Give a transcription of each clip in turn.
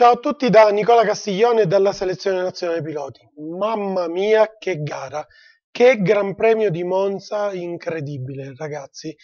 Ciao a tutti da Nicola Castiglione e dalla selezione nazionale piloti. Mamma mia che gara, che gran premio di Monza incredibile ragazzi.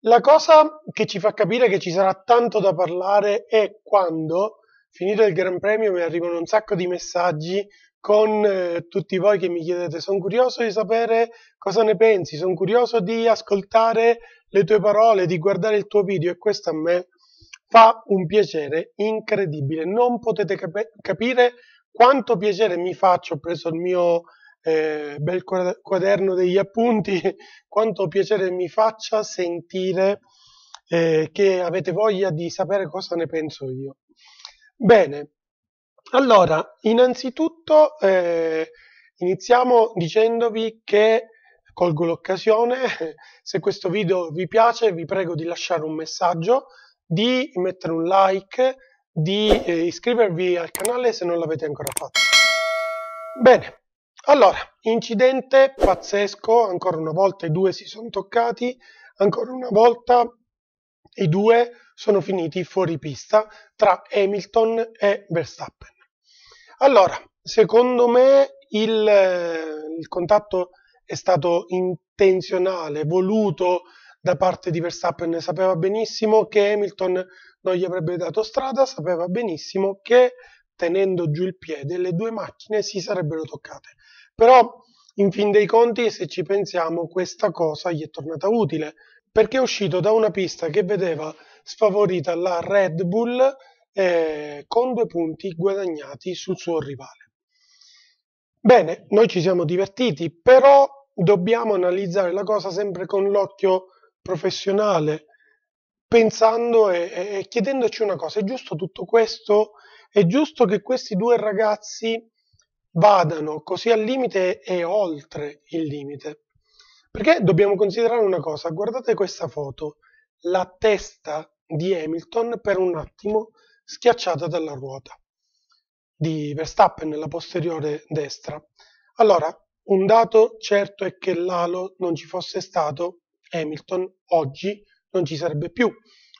La cosa che ci fa capire che ci sarà tanto da parlare è quando, finito il gran premio, mi arrivano un sacco di messaggi con eh, tutti voi che mi chiedete sono curioso di sapere cosa ne pensi, sono curioso di ascoltare le tue parole, di guardare il tuo video e questo a me fa un piacere incredibile. Non potete cap- capire quanto piacere mi faccio. Ho preso il mio eh, bel quaderno degli appunti, quanto piacere mi faccia sentire eh, che avete voglia di sapere cosa ne penso io. Bene, allora, innanzitutto eh, iniziamo dicendovi che colgo l'occasione, se questo video vi piace vi prego di lasciare un messaggio di mettere un like, di eh, iscrivervi al canale se non l'avete ancora fatto. Bene, allora, incidente pazzesco, ancora una volta i due si sono toccati, ancora una volta i due sono finiti fuori pista tra Hamilton e Verstappen. Allora, secondo me il, il contatto è stato intenzionale, voluto, da parte di Verstappen sapeva benissimo che Hamilton non gli avrebbe dato strada, sapeva benissimo che tenendo giù il piede le due macchine si sarebbero toccate. Però in fin dei conti, se ci pensiamo, questa cosa gli è tornata utile perché è uscito da una pista che vedeva sfavorita la Red Bull eh, con due punti guadagnati sul suo rivale. Bene, noi ci siamo divertiti, però dobbiamo analizzare la cosa sempre con l'occhio professionale pensando e, e, chiedendoci una cosa, è giusto tutto questo? È giusto che questi due ragazzi vadano così al limite e oltre il limite? Perché dobbiamo considerare una cosa, guardate questa foto, la testa di Hamilton per un attimo schiacciata dalla ruota di Verstappen nella posteriore destra. Allora, un dato certo è che l'alo non ci fosse stato Hamilton oggi non ci sarebbe più,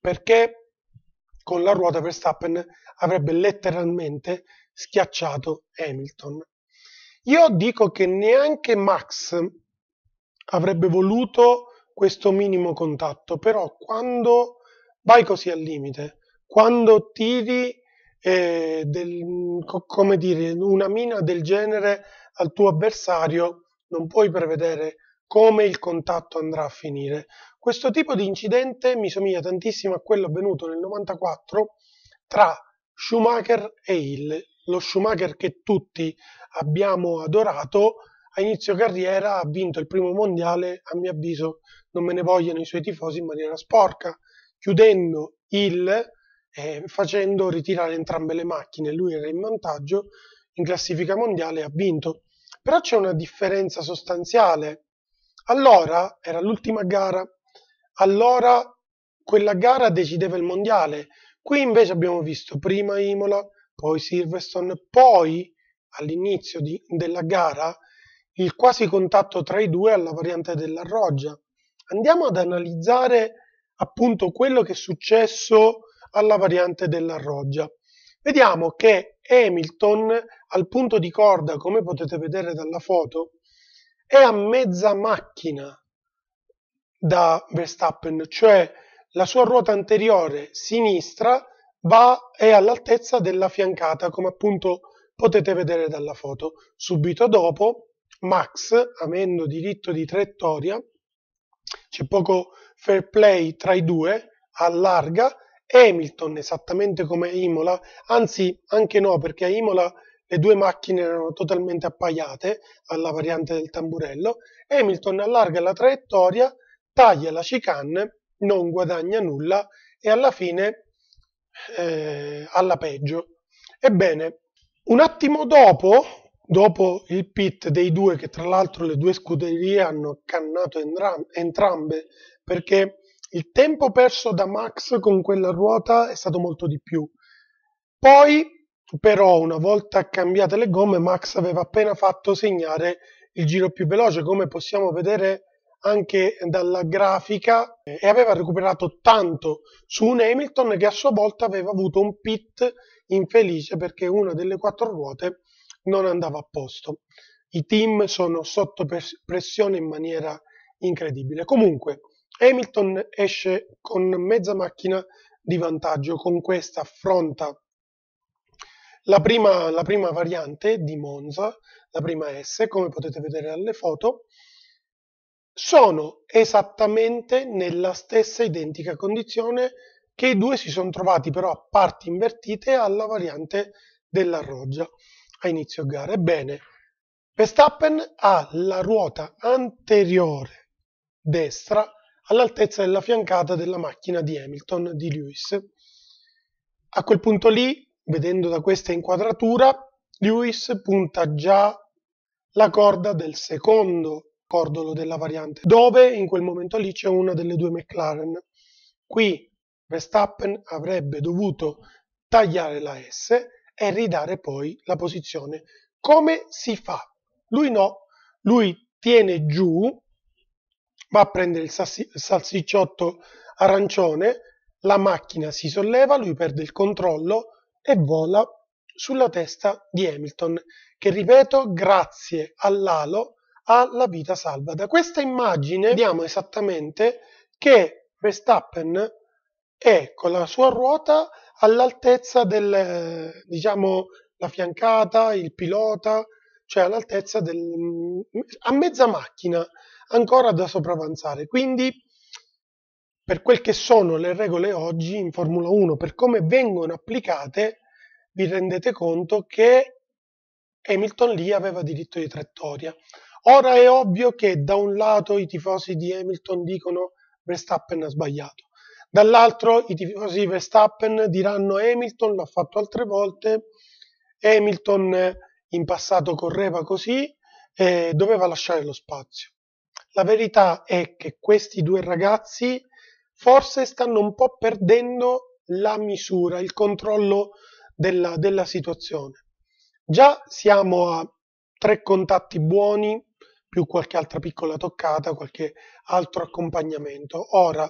perché con la ruota Verstappen avrebbe letteralmente schiacciato Hamilton. Io dico che neanche Max avrebbe voluto questo minimo contatto, però quando vai così al limite, quando tiri eh, del, come dire, una mina del genere al tuo avversario, non puoi prevedere come il contatto andrà a finire. Questo tipo di incidente mi somiglia tantissimo a quello avvenuto nel 94 tra Schumacher e Hill, lo Schumacher che tutti abbiamo adorato, a inizio carriera ha vinto il primo mondiale, a mio avviso non me ne vogliono i suoi tifosi in maniera sporca, chiudendo il eh, facendo ritirare entrambe le macchine, lui era in vantaggio in classifica mondiale e ha vinto. Però c'è una differenza sostanziale allora era l'ultima gara, allora quella gara decideva il mondiale. Qui invece abbiamo visto prima Imola, poi Silverstone, poi all'inizio della gara il quasi contatto tra i due alla variante della Roggia. Andiamo ad analizzare appunto quello che è successo alla variante della Roggia. Vediamo che Hamilton al punto di corda, come potete vedere dalla foto, è a mezza macchina da Verstappen, cioè la sua ruota anteriore sinistra va, è all'altezza della fiancata, come appunto potete vedere dalla foto. Subito dopo, Max, avendo diritto di traiettoria, c'è poco fair play tra i due, allarga, Hamilton esattamente come Imola, anzi anche no, perché a Imola le due macchine erano totalmente appaiate alla variante del tamburello, Hamilton allarga la traiettoria, taglia la chicane, non guadagna nulla e alla fine eh, alla peggio. Ebbene, un attimo dopo, dopo il pit dei due, che tra l'altro le due scuderie hanno cannato entrambe, perché il tempo perso da Max con quella ruota è stato molto di più. Poi però una volta cambiate le gomme Max aveva appena fatto segnare il giro più veloce come possiamo vedere anche dalla grafica e aveva recuperato tanto su un Hamilton che a sua volta aveva avuto un pit infelice perché una delle quattro ruote non andava a posto. I team sono sotto pressione in maniera incredibile. Comunque Hamilton esce con mezza macchina di vantaggio con questa affronta la prima, la prima variante di Monza, la prima S, come potete vedere dalle foto, sono esattamente nella stessa identica condizione che i due si sono trovati però a parti invertite alla variante della Roggia a inizio gara. Ebbene, Verstappen ha la ruota anteriore destra all'altezza della fiancata della macchina di Hamilton di Lewis. A quel punto lì Vedendo da questa inquadratura, Lewis punta già la corda del secondo cordolo della variante, dove in quel momento lì c'è una delle due McLaren. Qui Verstappen avrebbe dovuto tagliare la S e ridare poi la posizione. Come si fa? Lui no, lui tiene giù, va a prendere il salsicciotto arancione, la macchina si solleva, lui perde il controllo, e vola sulla testa di Hamilton, che ripeto, grazie all'alo ha la vita salva. Da questa immagine vediamo esattamente che Verstappen è con la sua ruota all'altezza del, diciamo, la fiancata, il pilota, cioè all'altezza del, a mezza macchina, ancora da sopravanzare. Quindi per quel che sono le regole oggi in Formula 1, per come vengono applicate, vi rendete conto che Hamilton lì aveva diritto di trattoria. Ora è ovvio che da un lato i tifosi di Hamilton dicono Verstappen ha sbagliato, dall'altro i tifosi di Verstappen diranno Hamilton l'ha fatto altre volte, Hamilton in passato correva così e doveva lasciare lo spazio. La verità è che questi due ragazzi forse stanno un po' perdendo la misura, il controllo della, della situazione. Già siamo a tre contatti buoni, più qualche altra piccola toccata, qualche altro accompagnamento. Ora,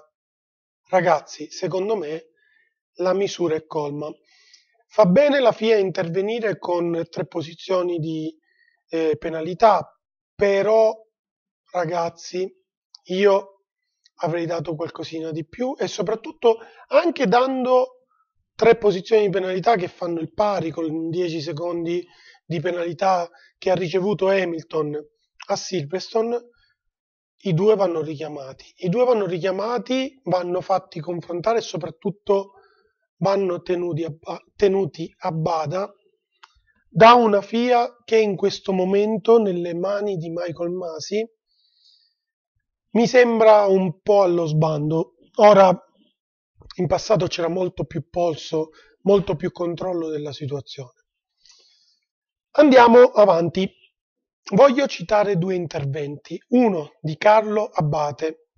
ragazzi, secondo me la misura è colma. Fa bene la FIA intervenire con tre posizioni di eh, penalità, però, ragazzi, io avrei dato qualcosina di più e soprattutto anche dando tre posizioni di penalità che fanno il pari con 10 secondi di penalità che ha ricevuto Hamilton a Silverstone, i due vanno richiamati. I due vanno richiamati, vanno fatti confrontare e soprattutto vanno tenuti a, tenuti a bada da una FIA che in questo momento nelle mani di Michael Masi mi sembra un po' allo sbando. Ora, in passato c'era molto più polso, molto più controllo della situazione. Andiamo avanti. Voglio citare due interventi. Uno di Carlo Abate,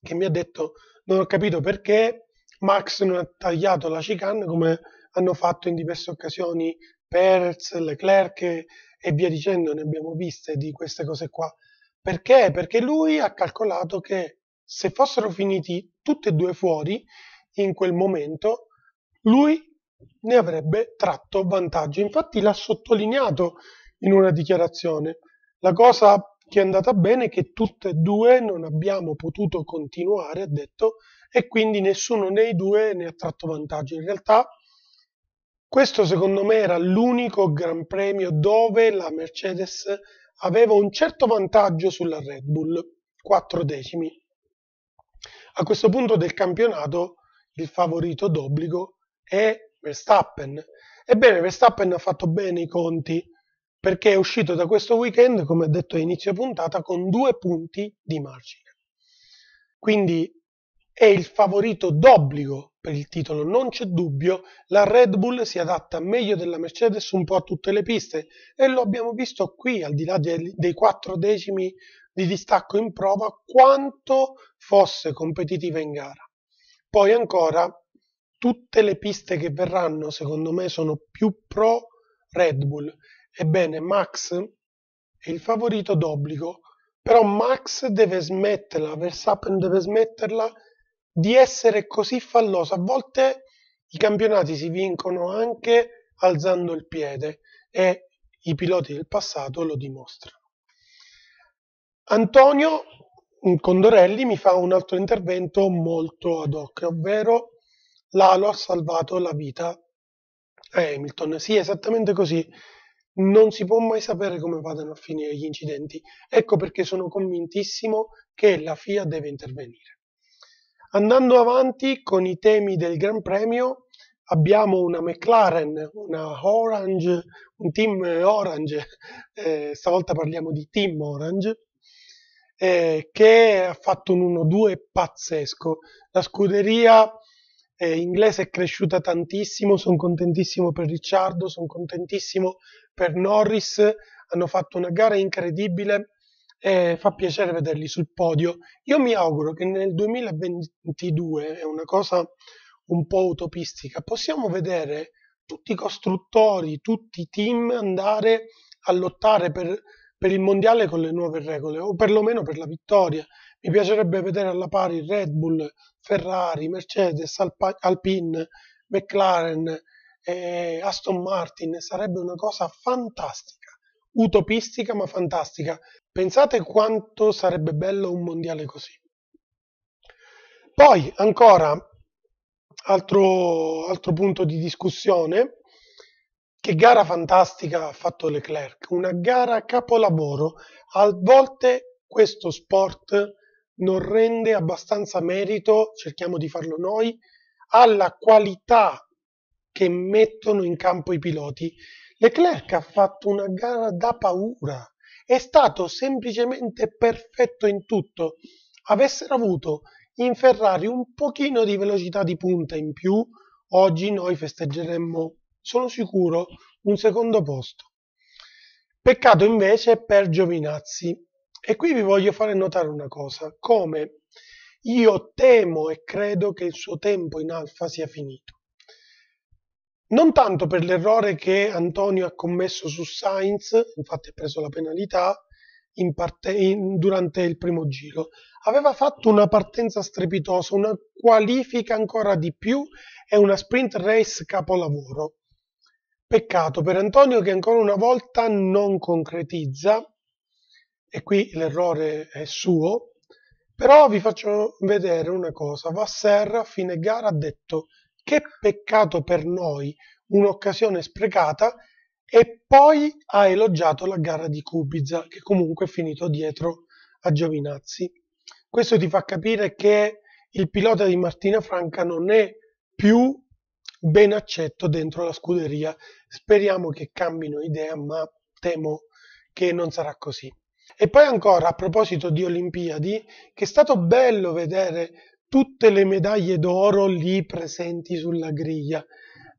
che mi ha detto non ho capito perché Max non ha tagliato la chicane come hanno fatto in diverse occasioni Perez, Leclerc e via dicendo, ne abbiamo viste di queste cose qua. Perché? Perché lui ha calcolato che se fossero finiti tutti e due fuori in quel momento, lui ne avrebbe tratto vantaggio. Infatti l'ha sottolineato in una dichiarazione. La cosa che è andata bene è che tutte e due non abbiamo potuto continuare, ha detto, e quindi nessuno dei due ne ha tratto vantaggio. In realtà questo secondo me era l'unico Gran Premio dove la Mercedes aveva un certo vantaggio sulla Red Bull, 4 decimi. A questo punto del campionato il favorito d'obbligo è Verstappen. Ebbene, Verstappen ha fatto bene i conti perché è uscito da questo weekend, come ha detto a inizio puntata, con due punti di margine. Quindi è il favorito d'obbligo per il titolo. Non c'è dubbio, la Red Bull si adatta meglio della Mercedes un po' a tutte le piste e lo abbiamo visto qui, al di là dei, quattro decimi di distacco in prova, quanto fosse competitiva in gara. Poi ancora, tutte le piste che verranno, secondo me, sono più pro Red Bull. Ebbene, Max è il favorito d'obbligo, però Max deve smetterla, Verstappen deve smetterla di essere così falloso. A volte i campionati si vincono anche alzando il piede e i piloti del passato lo dimostrano. Antonio Condorelli mi fa un altro intervento molto ad hoc, ovvero Lalo ha salvato la vita a Hamilton. Sì, esattamente così. Non si può mai sapere come vadano a finire gli incidenti. Ecco perché sono convintissimo che la FIA deve intervenire. Andando avanti con i temi del Gran Premio, abbiamo una McLaren, una Orange, un team Orange, eh, stavolta parliamo di team Orange, eh, che ha fatto un 1-2 pazzesco. La scuderia eh, inglese è cresciuta tantissimo, sono contentissimo per Ricciardo, sono contentissimo per Norris, hanno fatto una gara incredibile e fa piacere vederli sul podio. Io mi auguro che nel 2022, è una cosa un po' utopistica, possiamo vedere tutti i costruttori, tutti i team andare a lottare per, per il mondiale con le nuove regole o perlomeno per la vittoria. Mi piacerebbe vedere alla pari Red Bull, Ferrari, Mercedes, Alp- Alpine, McLaren, eh, Aston Martin. Sarebbe una cosa fantastica, utopistica ma fantastica. Pensate quanto sarebbe bello un mondiale così. Poi ancora, altro, altro punto di discussione, che gara fantastica ha fatto Leclerc, una gara capolavoro. A volte questo sport non rende abbastanza merito, cerchiamo di farlo noi, alla qualità che mettono in campo i piloti. Leclerc ha fatto una gara da paura, è stato semplicemente perfetto in tutto. Avessero avuto in Ferrari un pochino di velocità di punta in più, oggi noi festeggeremmo, sono sicuro, un secondo posto. Peccato invece per Giovinazzi. E qui vi voglio fare notare una cosa, come io temo e credo che il suo tempo in Alfa sia finito non tanto per l'errore che Antonio ha commesso su Sainz, infatti ha preso la penalità in parte, in, durante il primo giro, aveva fatto una partenza strepitosa, una qualifica ancora di più e una sprint race capolavoro. Peccato per Antonio che ancora una volta non concretizza, e qui l'errore è suo, però vi faccio vedere una cosa, Vasser a fine gara ha detto che peccato per noi, un'occasione sprecata, e poi ha elogiato la gara di Kubica, che comunque è finito dietro a Giovinazzi. Questo ti fa capire che il pilota di Martina Franca non è più ben accetto dentro la scuderia. Speriamo che cambino idea, ma temo che non sarà così. E poi ancora, a proposito di Olimpiadi, che è stato bello vedere tutte le medaglie d'oro lì presenti sulla griglia.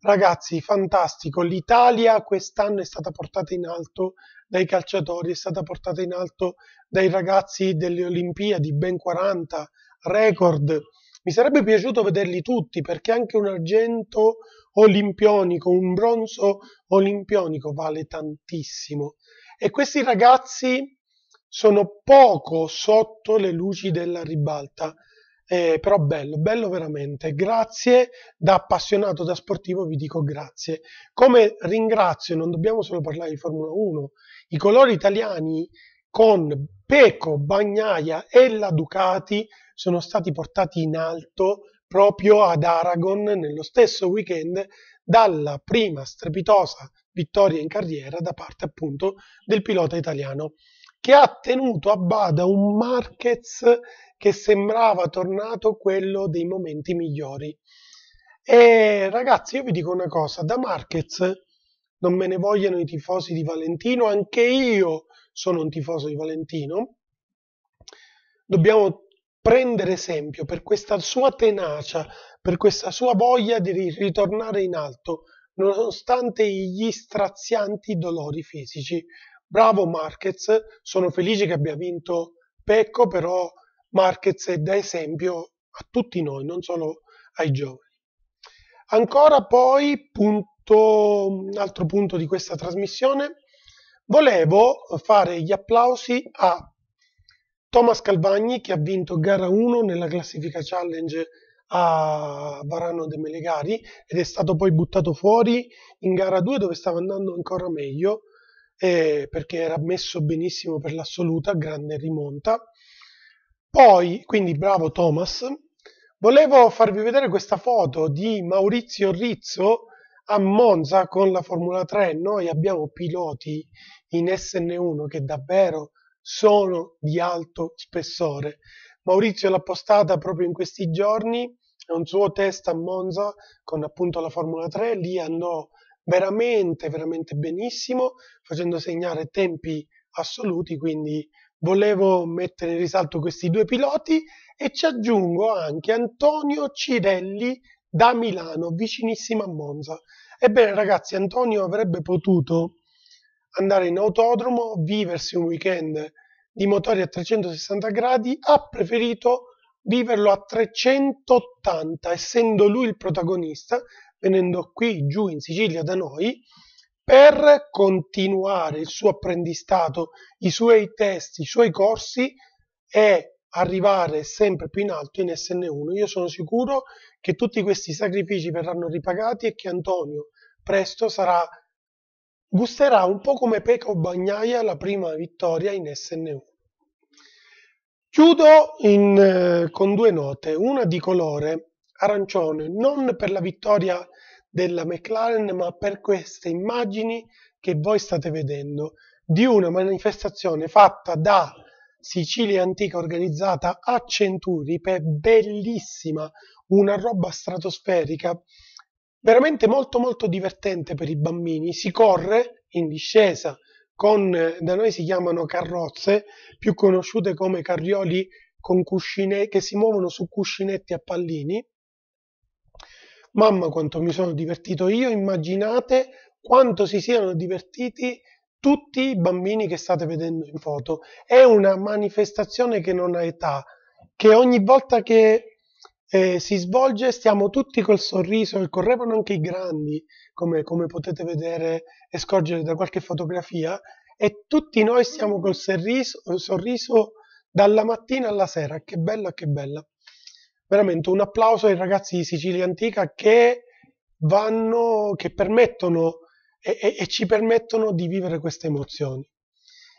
Ragazzi, fantastico. L'Italia quest'anno è stata portata in alto dai calciatori, è stata portata in alto dai ragazzi delle Olimpiadi, ben 40 record. Mi sarebbe piaciuto vederli tutti perché anche un argento olimpionico, un bronzo olimpionico vale tantissimo. E questi ragazzi sono poco sotto le luci della ribalta eh, però bello, bello veramente. Grazie, da appassionato, da sportivo vi dico grazie. Come ringrazio, non dobbiamo solo parlare di Formula 1, i colori italiani con Peco, Bagnaia e la Ducati sono stati portati in alto proprio ad Aragon nello stesso weekend dalla prima strepitosa vittoria in carriera da parte appunto del pilota italiano che ha tenuto a bada un Marquez che sembrava tornato quello dei momenti migliori. E ragazzi, io vi dico una cosa, da Marquez non me ne vogliono i tifosi di Valentino, anche io sono un tifoso di Valentino. Dobbiamo prendere esempio per questa sua tenacia, per questa sua voglia di ritornare in alto, nonostante gli strazianti dolori fisici. Bravo Marquez, sono felice che abbia vinto Pecco, però Marquez è da esempio a tutti noi, non solo ai giovani. Ancora poi, punto, un altro punto di questa trasmissione, volevo fare gli applausi a Thomas Calvagni che ha vinto gara 1 nella classifica challenge a Varano de Melegari ed è stato poi buttato fuori in gara 2 dove stava andando ancora meglio eh, perché era messo benissimo per l'assoluta, grande rimonta poi, quindi bravo Thomas, volevo farvi vedere questa foto di Maurizio Rizzo a Monza con la Formula 3. Noi abbiamo piloti in SN1 che davvero sono di alto spessore. Maurizio l'ha postata proprio in questi giorni, è un suo test a Monza con appunto la Formula 3, lì andò veramente, veramente benissimo, facendo segnare tempi assoluti, quindi volevo mettere in risalto questi due piloti e ci aggiungo anche Antonio Cirelli da Milano, vicinissimo a Monza. Ebbene ragazzi, Antonio avrebbe potuto andare in autodromo, viversi un weekend di motori a 360 gradi, ha preferito viverlo a 380, essendo lui il protagonista, venendo qui giù in Sicilia da noi, per continuare il suo apprendistato, i suoi test, i suoi corsi e arrivare sempre più in alto in SN1. Io sono sicuro che tutti questi sacrifici verranno ripagati e che Antonio presto sarà, gusterà un po' come Peco Bagnaia la prima vittoria in SN1. Chiudo in, eh, con due note, una di colore arancione, non per la vittoria della McLaren, ma per queste immagini che voi state vedendo di una manifestazione fatta da Sicilia Antica organizzata a Centuripe, bellissima, una roba stratosferica, veramente molto molto divertente per i bambini, si corre in discesa con, da noi si chiamano carrozze, più conosciute come carrioli con cuscine, che si muovono su cuscinetti a pallini, Mamma quanto mi sono divertito io, immaginate quanto si siano divertiti tutti i bambini che state vedendo in foto. È una manifestazione che non ha età, che ogni volta che eh, si svolge stiamo tutti col sorriso e correvano anche i grandi, come, come potete vedere e scorgere da qualche fotografia, e tutti noi stiamo col sorriso, sorriso dalla mattina alla sera. Che bella, che bella veramente un applauso ai ragazzi di Sicilia Antica che vanno, che permettono e, e, e ci permettono di vivere queste emozioni.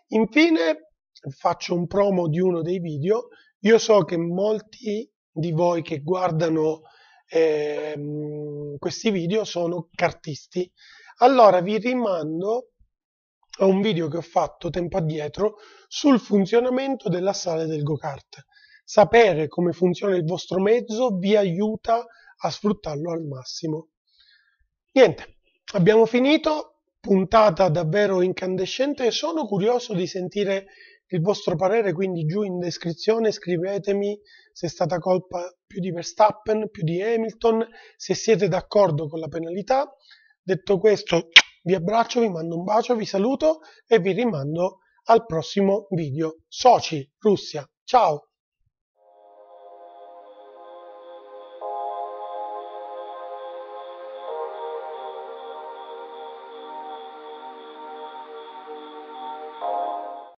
Infine faccio un promo di uno dei video. Io so che molti di voi che guardano eh, questi video sono cartisti. Allora vi rimando a un video che ho fatto tempo addietro sul funzionamento della sala del go-kart sapere come funziona il vostro mezzo vi aiuta a sfruttarlo al massimo. Niente, abbiamo finito, puntata davvero incandescente, sono curioso di sentire il vostro parere, quindi giù in descrizione scrivetemi se è stata colpa più di Verstappen, più di Hamilton, se siete d'accordo con la penalità. Detto questo, vi abbraccio, vi mando un bacio, vi saluto e vi rimando al prossimo video. Soci Russia, ciao!